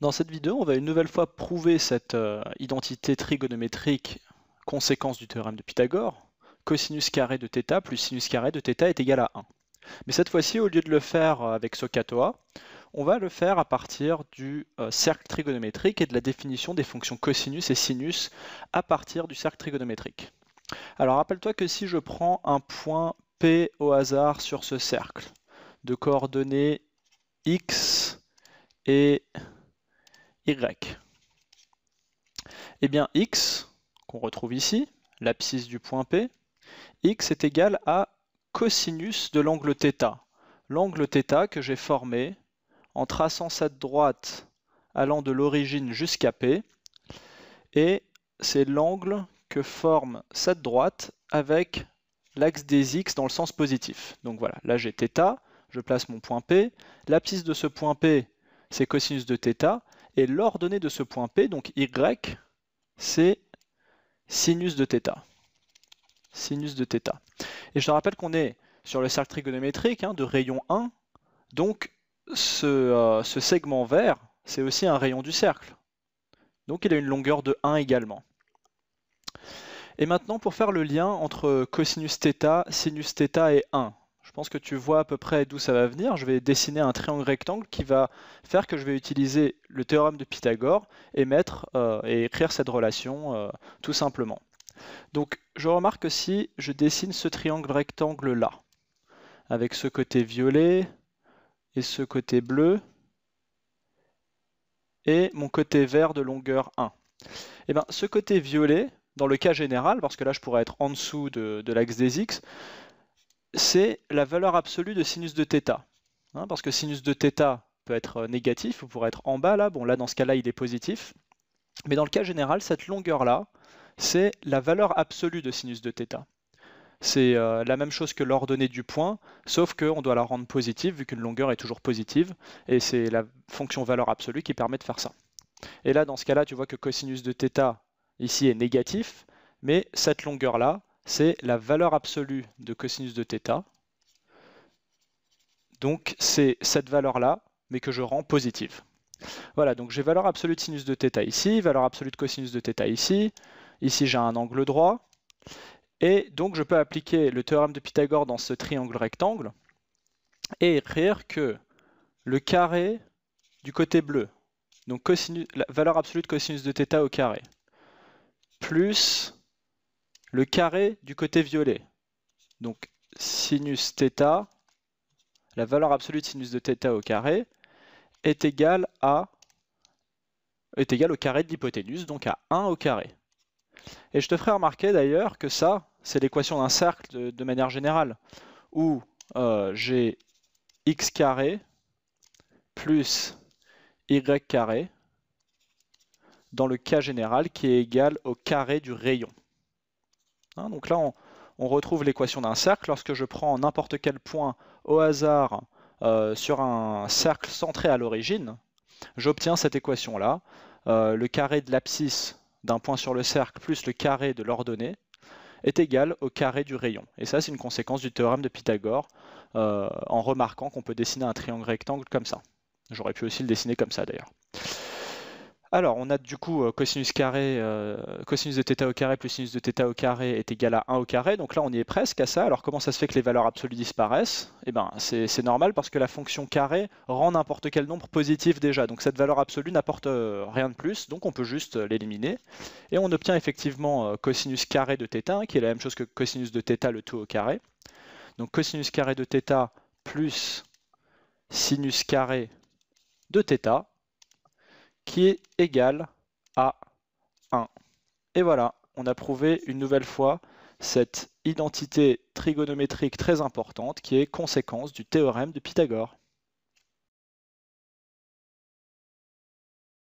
Dans cette vidéo, on va une nouvelle fois prouver cette euh, identité trigonométrique conséquence du théorème de Pythagore. Cosinus carré de θ plus sinus carré de θ est égal à 1. Mais cette fois-ci, au lieu de le faire euh, avec Socatoa, on va le faire à partir du euh, cercle trigonométrique et de la définition des fonctions cosinus et sinus à partir du cercle trigonométrique. Alors rappelle-toi que si je prends un point P au hasard sur ce cercle de coordonnées x et y. Et eh bien x, qu'on retrouve ici, l'abscisse du point P, x est égal à cosinus de l'angle θ. L'angle θ que j'ai formé en traçant cette droite allant de l'origine jusqu'à P, et c'est l'angle que forme cette droite avec l'axe des x dans le sens positif. Donc voilà, là j'ai θ, je place mon point P, l'abscisse de ce point P c'est cosinus de θ, et l'ordonnée de ce point P, donc Y, c'est sinus de θ. Sinus de θ. Et je te rappelle qu'on est sur le cercle trigonométrique hein, de rayon 1, donc ce, euh, ce segment vert, c'est aussi un rayon du cercle. Donc il a une longueur de 1 également. Et maintenant, pour faire le lien entre cosinus θ, sinus θ et 1, je pense que tu vois à peu près d'où ça va venir. Je vais dessiner un triangle rectangle qui va faire que je vais utiliser le théorème de Pythagore et mettre euh, et écrire cette relation euh, tout simplement. Donc je remarque que si je dessine ce triangle rectangle là, avec ce côté violet et ce côté bleu et mon côté vert de longueur 1. Et eh bien ce côté violet, dans le cas général, parce que là je pourrais être en dessous de l'axe des x, c'est la valeur absolue de sinus de θ. Hein, parce que sinus de θ peut être euh, négatif, ou pourrait être en bas là, bon là dans ce cas-là il est positif. Mais dans le cas général, cette longueur-là, c'est la valeur absolue de sinus de θ. C'est euh, la même chose que l'ordonnée du point, sauf qu'on doit la rendre positive, vu qu'une longueur est toujours positive, et c'est la fonction valeur absolue qui permet de faire ça. Et là, dans ce cas-là, tu vois que cosinus de θ ici est négatif, mais cette longueur-là, c'est la valeur absolue de cosinus de θ. Donc c'est cette valeur-là, mais que je rends positive. Voilà, donc j'ai valeur absolue de sinus de θ ici, valeur absolue de cosinus de θ ici, ici j'ai un angle droit, et donc je peux appliquer le théorème de Pythagore dans ce triangle rectangle, et écrire que le carré du côté bleu, donc la valeur absolue de cosinus de θ au carré, plus le carré du côté violet. Donc sinus θ, la valeur absolue de sinus de θ au carré, est égale à est égal au carré de l'hypoténuse, donc à 1 au carré. Et je te ferai remarquer d'ailleurs que ça, c'est l'équation d'un cercle de, manière générale, où euh, j'ai x carré plus y carré dans le cas général qui est égal au carré du rayon. Hein, donc là, on, retrouve l'équation d'un cercle. Lorsque je prends n'importe quel point au hasard euh, sur un cercle centré à l'origine, j'obtiens cette équation-là. Euh, le carré de l'abscisse d'un point sur le cercle plus le carré de l'ordonnée est égal au carré du rayon. Et ça, c'est une conséquence du théorème de Pythagore, euh, en remarquant qu'on peut dessiner un triangle rectangle comme ça. J'aurais pu aussi le dessiner comme ça d'ailleurs. Alors, on a du coup euh, cosinus carré, euh, cosinus de θ au carré plus sinus de θ au carré est égal à 1 au carré. Donc là, on y est presque à ça. Alors, comment ça se fait que les valeurs absolues disparaissent Eh bien, c'est normal parce que la fonction carré rend n'importe quel nombre positif déjà. Donc cette valeur absolue n'apporte euh, rien de plus. Donc on peut juste l'éliminer. Et on obtient effectivement cosinus carré de θ, hein, qui est la même chose que cosinus de θ le tout au carré. Donc cosinus carré de θ plus sinus carré de θ qui est égal à 1. Et voilà, on a prouvé une nouvelle fois cette identité trigonométrique très importante qui est conséquence du théorème de Pythagore.